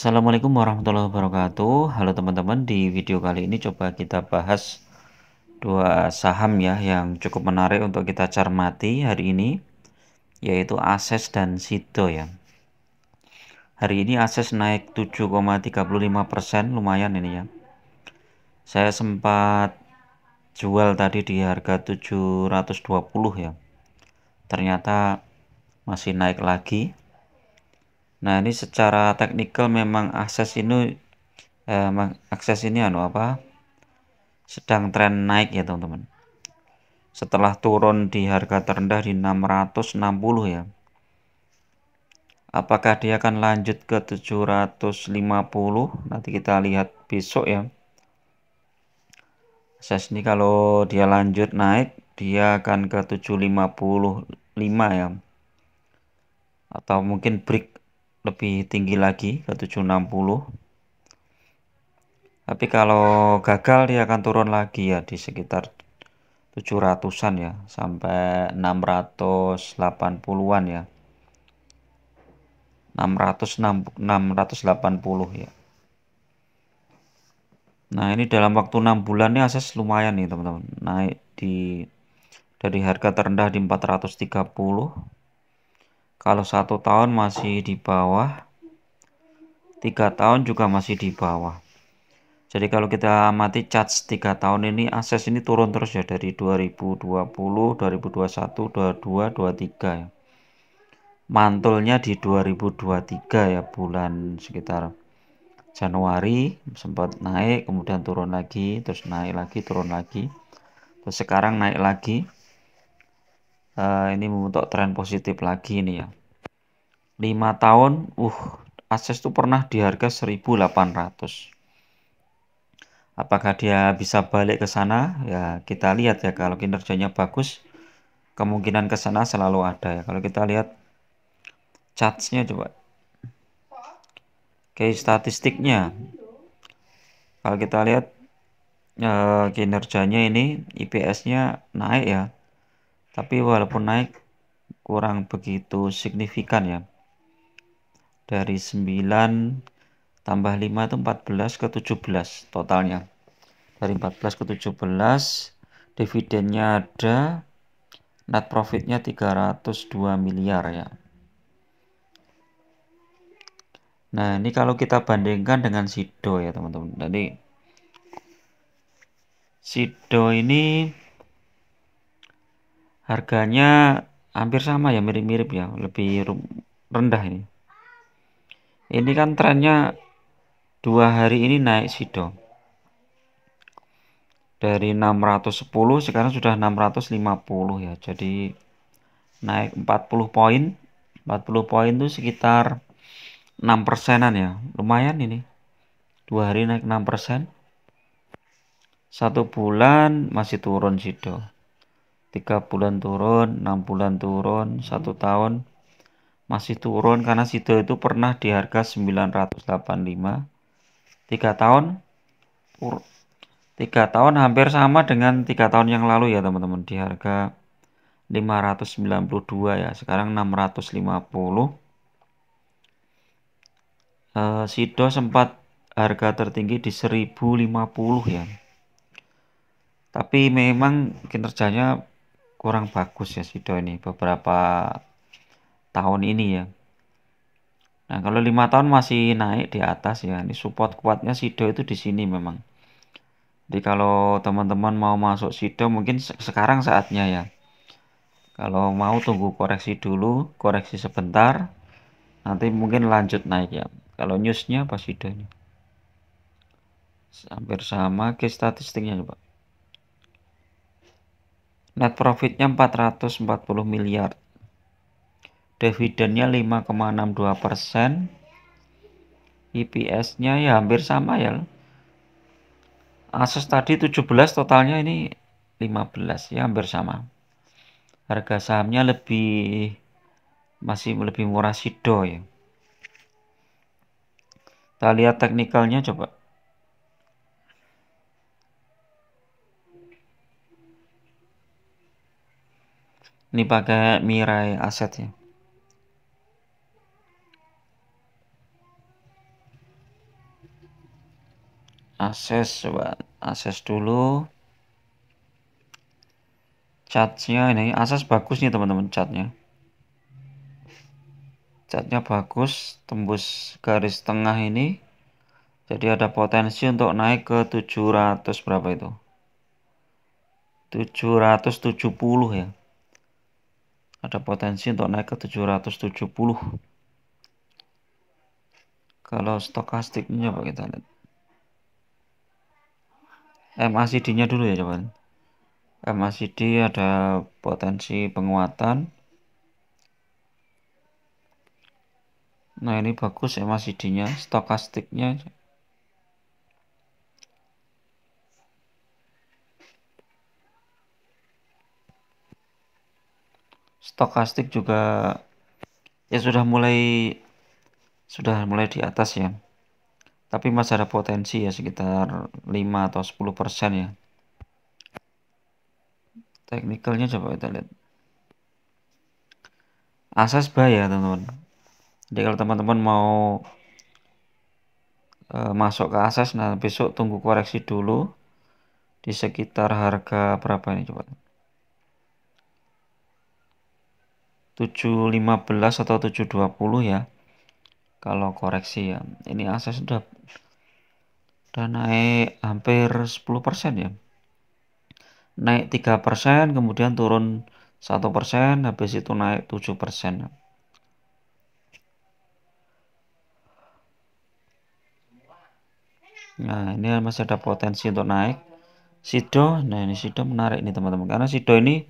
Assalamualaikum warahmatullahi wabarakatuh Halo teman-teman di video kali ini coba kita bahas dua saham ya yang cukup menarik untuk kita cermati hari ini yaitu Ases dan Sido ya Hari ini Ases naik 7,35% lumayan ini ya Saya sempat jual tadi di harga 720 ya Ternyata masih naik lagi Nah, ini secara teknikal memang akses ini eh, akses ini anu apa? Sedang tren naik ya, teman-teman. Setelah turun di harga terendah di 660 ya. Apakah dia akan lanjut ke 750? Nanti kita lihat besok ya. Akses ini kalau dia lanjut naik, dia akan ke 755 ya. Atau mungkin break lebih tinggi lagi ke 760 tapi kalau gagal dia akan turun lagi ya di sekitar 700-an ya sampai 680-an ya 600 680 ya Nah ini dalam waktu 6 bulan ini ases lumayan nih teman-teman naik di dari harga terendah di 430 kalau satu tahun masih di bawah, tiga tahun juga masih di bawah. Jadi kalau kita amati charge tiga tahun ini akses ini turun terus ya dari 2020, 2021, 22, 23 ya. Mantulnya di 2023 ya bulan sekitar Januari sempat naik kemudian turun lagi terus naik lagi turun lagi terus sekarang naik lagi uh, ini membentuk tren positif lagi ini ya 5 tahun uh akses itu pernah di harga 1800 apakah dia bisa balik ke sana ya kita lihat ya kalau kinerjanya bagus kemungkinan ke sana selalu ada ya kalau kita lihat chartsnya coba oke statistiknya kalau kita lihat uh, kinerjanya ini IPS nya naik ya tapi walaupun naik kurang begitu signifikan ya. Dari 9 tambah 5 itu 14 ke 17 totalnya. Dari 14 ke 17 dividennya ada net profitnya 302 miliar ya. Nah ini kalau kita bandingkan dengan Sido ya teman-teman. Jadi Sido ini Harganya hampir sama ya, mirip-mirip ya, lebih rendah ini. Ini kan trennya dua hari ini naik sido. Dari 610 sekarang sudah 650 ya. Jadi naik 40 poin. 40 poin itu sekitar 6 persenan ya. Lumayan ini. Dua hari naik 6 persen. Satu bulan masih turun sido tiga bulan turun enam bulan turun hmm. satu tahun masih turun karena Sido itu pernah di harga 985 tiga tahun tiga tahun hampir sama dengan tiga tahun yang lalu ya teman-teman di harga 592 ya sekarang 650 uh, eh, Sido sempat harga tertinggi di 1050 ya tapi memang kinerjanya kurang bagus ya Sido ini beberapa tahun ini ya Nah kalau lima tahun masih naik di atas ya ini support kuatnya Sido itu di sini memang jadi kalau teman-teman mau masuk Sido mungkin sekarang saatnya ya kalau mau tunggu koreksi dulu koreksi sebentar nanti mungkin lanjut naik ya kalau newsnya apa Sido ini hampir sama ke statistiknya Pak net profitnya 440 miliar dividennya 5,62 persen EPS nya ya hampir sama ya Asus tadi 17 totalnya ini 15 ya hampir sama harga sahamnya lebih masih lebih murah Sido ya kita lihat teknikalnya coba ini pakai Mirai Aset ya akses coba akses dulu catnya ini akses bagus nih teman-teman catnya catnya bagus tembus garis tengah ini jadi ada potensi untuk naik ke 700 berapa itu 770 ya ada potensi untuk naik ke 770 kalau stokastiknya Pak kita lihat MACD nya dulu ya coba MACD ada potensi penguatan nah ini bagus MACD nya stokastiknya stokastik juga ya sudah mulai sudah mulai di atas ya tapi masih ada potensi ya sekitar 5 atau 10 persen ya teknikalnya coba kita lihat asas buy ya teman-teman jadi kalau teman-teman mau e, masuk ke asas nah besok tunggu koreksi dulu di sekitar harga berapa ini coba 715 atau 720 ya kalau koreksi ya ini akses sudah sudah naik hampir 10% ya naik 3% kemudian turun 1% habis itu naik 7% nah ini masih ada potensi untuk naik Sido nah ini Sido menarik nih teman-teman karena Sido ini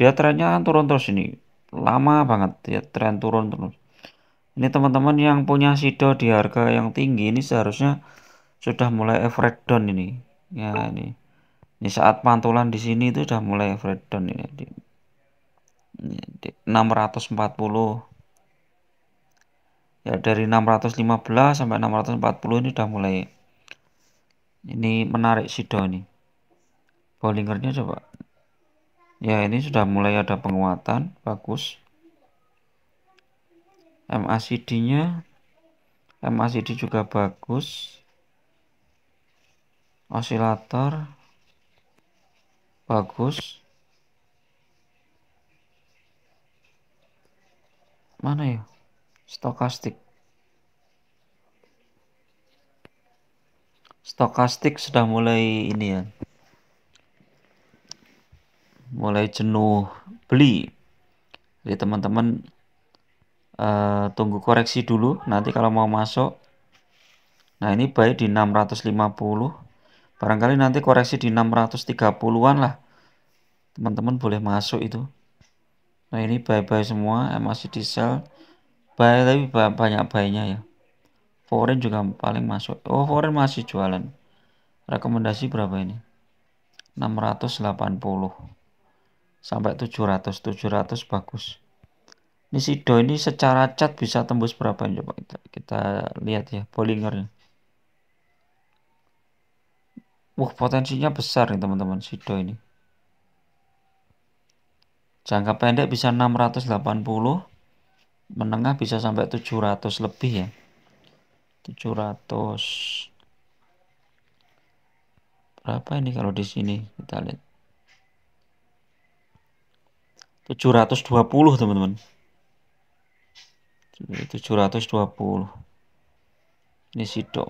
dia trennya turun terus ini lama banget ya tren turun terus ini teman-teman yang punya sido di harga yang tinggi ini seharusnya sudah mulai average down ini ya ini ini saat pantulan di sini itu sudah mulai average down ini di, di 640 ya dari 615 sampai 640 ini sudah mulai ini menarik sido ini Bollingernya coba ya ini sudah mulai ada penguatan bagus MACD nya MACD juga bagus osilator bagus mana ya stokastik stokastik sudah mulai ini ya mulai jenuh beli. Jadi teman-teman uh, tunggu koreksi dulu nanti kalau mau masuk. Nah, ini baik di 650. Barangkali nanti koreksi di 630-an lah. Teman-teman boleh masuk itu. Nah, ini baik baik semua eh, masih di sell. Buy tapi banyak buy ya. Foreign juga paling masuk. Oh, foreign masih jualan. Rekomendasi berapa ini? 680 sampai 700 700 bagus ini Sido ini secara cat bisa tembus berapa ini coba kita, kita lihat ya Bollingernya Wah potensinya besar nih teman-teman Sido ini jangka pendek bisa 680 menengah bisa sampai 700 lebih ya 700 berapa ini kalau di sini kita lihat 720 teman-teman 720 ini sidok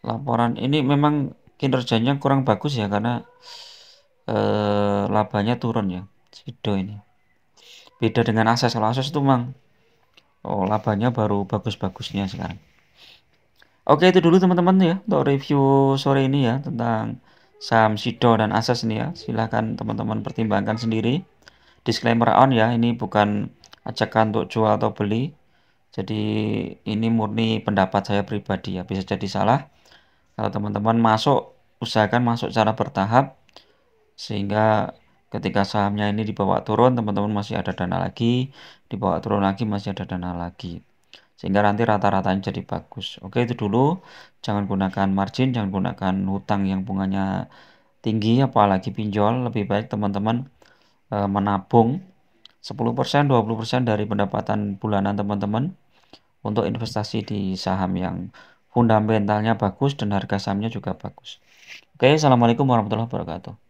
laporan ini memang kinerjanya kurang bagus ya karena eh, labanya turun ya sido ini beda dengan ases kalau ases itu mang oh labanya baru bagus-bagusnya sekarang oke itu dulu teman-teman ya untuk review sore ini ya tentang saham Sido dan Ases ini ya. Silahkan teman-teman pertimbangkan sendiri. Disclaimer on ya, ini bukan ajakan untuk jual atau beli. Jadi ini murni pendapat saya pribadi ya, bisa jadi salah. Kalau teman-teman masuk, usahakan masuk secara bertahap sehingga ketika sahamnya ini dibawa turun, teman-teman masih ada dana lagi, dibawa turun lagi masih ada dana lagi sehingga nanti rata-ratanya jadi bagus oke itu dulu jangan gunakan margin jangan gunakan hutang yang bunganya tinggi apalagi pinjol lebih baik teman-teman e, menabung 10% 20% dari pendapatan bulanan teman-teman untuk investasi di saham yang fundamentalnya bagus dan harga sahamnya juga bagus oke assalamualaikum warahmatullahi wabarakatuh